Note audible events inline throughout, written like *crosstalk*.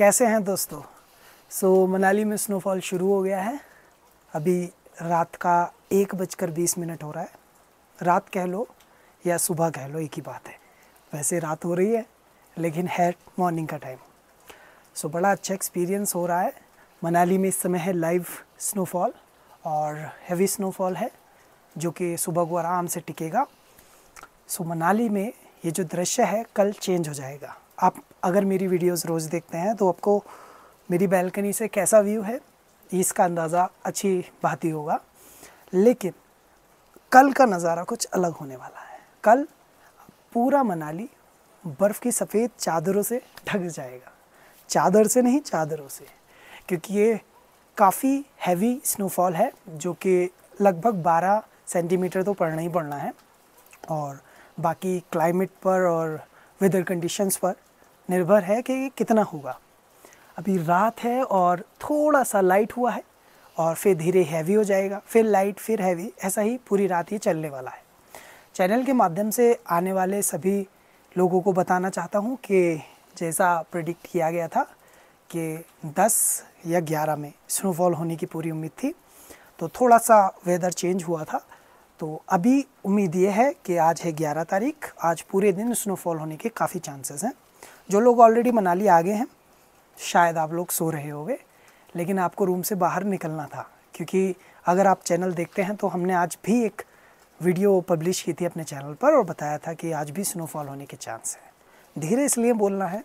कैसे हैं दोस्तों सो so, मनाली में स्नोफॉल शुरू हो गया है अभी रात का एक बजकर बीस मिनट हो रहा है रात कह लो या सुबह कह लो एक ही बात है वैसे रात हो रही है लेकिन है मॉर्निंग का टाइम सो so, बड़ा अच्छा एक्सपीरियंस हो रहा है मनाली में इस समय है लाइव स्नोफॉल और हैवी स्नोफॉल है जो कि सुबह को आराम से टिकेगा सो so, मनाली में ये जो दृश्य है कल चेंज हो जाएगा आप अगर मेरी वीडियोस रोज़ देखते हैं तो आपको मेरी बैल्कनी से कैसा व्यू है इसका अंदाज़ा अच्छी बात ही होगा लेकिन कल का नज़ारा कुछ अलग होने वाला है कल पूरा मनाली बर्फ़ की सफ़ेद चादरों से ढक जाएगा चादर से नहीं चादरों से क्योंकि ये काफ़ी हैवी स्नोफॉल है जो कि लगभग 12 सेंटीमीटर तो पड़ना ही पड़ना है और बाकी क्लाइमेट पर और वेदर कंडीशंस पर निर्भर है कि कितना होगा अभी रात है और थोड़ा सा लाइट हुआ है और फिर धीरे हैवी हो जाएगा फिर लाइट फिर हैवी ऐसा ही पूरी रात ये चलने वाला है चैनल के माध्यम से आने वाले सभी लोगों को बताना चाहता हूँ कि जैसा प्रडिक्ट किया गया था कि 10 या 11 में स्नोफॉल होने की पूरी उम्मीद थी तो थोड़ा सा वेदर चेंज हुआ था तो अभी उम्मीद ये है कि आज है 11 तारीख आज पूरे दिन स्नोफॉल होने के काफ़ी चांसेस हैं जो लोग ऑलरेडी मनाली आ गए हैं शायद आप लोग सो रहे होंगे लेकिन आपको रूम से बाहर निकलना था क्योंकि अगर आप चैनल देखते हैं तो हमने आज भी एक वीडियो पब्लिश की थी अपने चैनल पर और बताया था कि आज भी स्नोफॉल होने के चांस हैं धीरे इसलिए बोलना है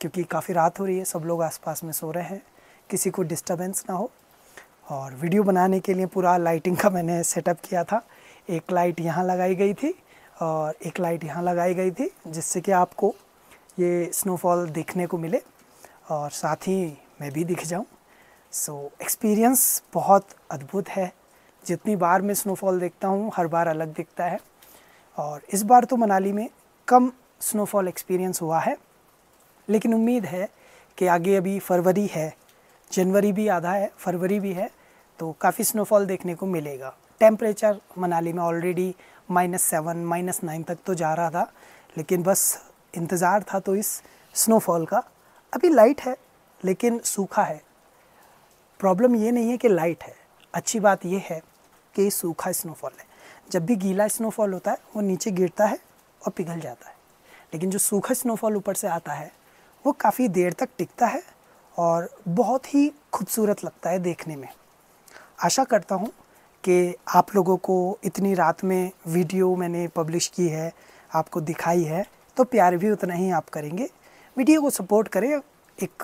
क्योंकि काफ़ी रात हो रही है सब लोग आसपास में सो रहे हैं किसी को डिस्टर्बेंस ना हो और वीडियो बनाने के लिए पूरा लाइटिंग का मैंने सेटअप किया था एक लाइट यहाँ लगाई गई थी और एक लाइट यहाँ लगाई गई थी जिससे कि आपको ये स्नोफॉल देखने को मिले और साथ ही मैं भी दिख जाऊँ सो एक्सपीरियंस बहुत अद्भुत है जितनी बार मैं स्नोफॉल देखता हूँ हर बार अलग दिखता है और इस बार तो मनाली में कम स्नोफॉल एक्सपीरियंस हुआ है लेकिन उम्मीद है कि आगे अभी फरवरी है जनवरी भी आधा है फरवरी भी है तो काफ़ी स्नोफॉल देखने को मिलेगा टेम्परेचर मनाली में already minus seven minus nine तक तो जा रहा था लेकिन बस इंतज़ार था तो इस स्नोफॉल का अभी लाइट है लेकिन सूखा है प्रॉब्लम ये नहीं है कि लाइट है अच्छी बात यह है कि सूखा स्नोफॉल है जब भी गीला स्नोफॉल होता है वो नीचे गिरता है और पिघल जाता है लेकिन जो सूखा स्नोफॉल ऊपर से आता है वो काफ़ी देर तक टिकता है और बहुत ही खूबसूरत लगता है देखने में आशा करता हूँ कि आप लोगों को इतनी रात में वीडियो मैंने पब्लिश की है आपको दिखाई है तो प्यार भी उतना ही आप करेंगे वीडियो को सपोर्ट करें एक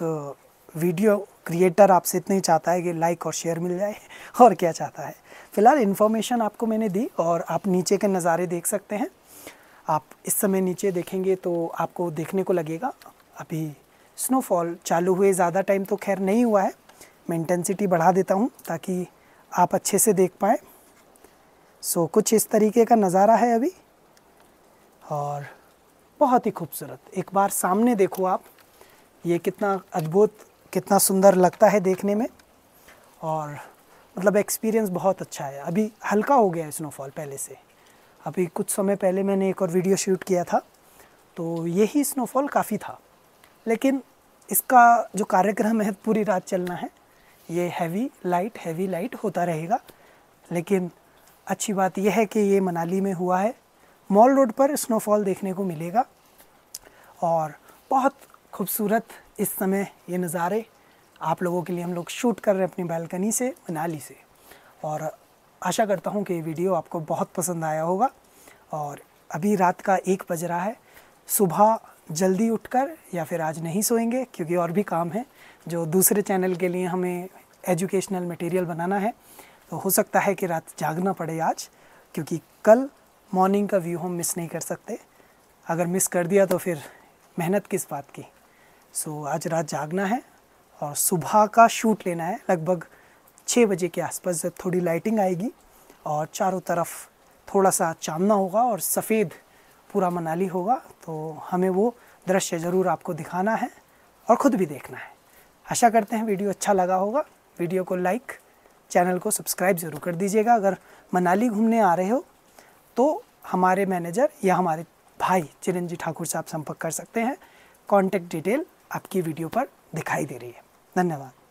वीडियो क्रिएटर आपसे इतना ही चाहता है कि लाइक और शेयर मिल जाए *laughs* और क्या चाहता है फिलहाल इन्फॉर्मेशन आपको मैंने दी और आप नीचे के नज़ारे देख सकते हैं आप इस समय नीचे देखेंगे तो आपको देखने को लगेगा अभी स्नोफॉल चालू हुए ज़्यादा टाइम तो खैर नहीं हुआ है मैं इंटेंसिटी बढ़ा देता हूँ ताकि आप अच्छे से देख पाएँ सो so, कुछ इस तरीके का नज़ारा है अभी और बहुत ही खूबसूरत एक बार सामने देखो आप ये कितना अद्भुत कितना सुंदर लगता है देखने में और मतलब एक्सपीरियंस बहुत अच्छा है अभी हल्का हो गया है स्नोफॉल पहले से अभी कुछ समय पहले मैंने एक और वीडियो शूट किया था तो यही स्नोफॉल काफ़ी था लेकिन इसका जो कार्यक्रम है पूरी रात चलना है ये हैवी लाइट हैवी लाइट होता रहेगा लेकिन अच्छी बात यह है कि ये मनाली में हुआ है मॉल रोड पर स्नोफॉल देखने को मिलेगा और बहुत खूबसूरत इस समय ये नज़ारे आप लोगों के लिए हम लोग शूट कर रहे हैं अपनी बालकनी से मनाली से और आशा करता हूँ कि ये वीडियो आपको बहुत पसंद आया होगा और अभी रात का एक बज रहा है सुबह जल्दी उठकर या फिर आज नहीं सोएंगे क्योंकि और भी काम है जो दूसरे चैनल के लिए हमें एजुकेशनल मटेरियल बनाना है तो हो सकता है कि रात जागना पड़े आज क्योंकि कल मॉर्निंग का व्यू हम मिस नहीं कर सकते अगर मिस कर दिया तो फिर मेहनत किस बात की सो so, आज रात जागना है और सुबह का शूट लेना है लगभग छः बजे के आसपास थोड़ी लाइटिंग आएगी और चारों तरफ थोड़ा सा चांदना होगा और सफ़ेद पूरा मनाली होगा तो हमें वो दृश्य ज़रूर आपको दिखाना है और ख़ुद भी देखना है आशा करते हैं वीडियो अच्छा लगा होगा वीडियो को लाइक चैनल को सब्सक्राइब ज़रूर कर दीजिएगा अगर मनाली घूमने आ रहे हो तो हमारे मैनेजर या हमारे भाई चिरंजी ठाकुर से आप संपर्क कर सकते हैं कॉन्टैक्ट डिटेल आपकी वीडियो पर दिखाई दे रही है धन्यवाद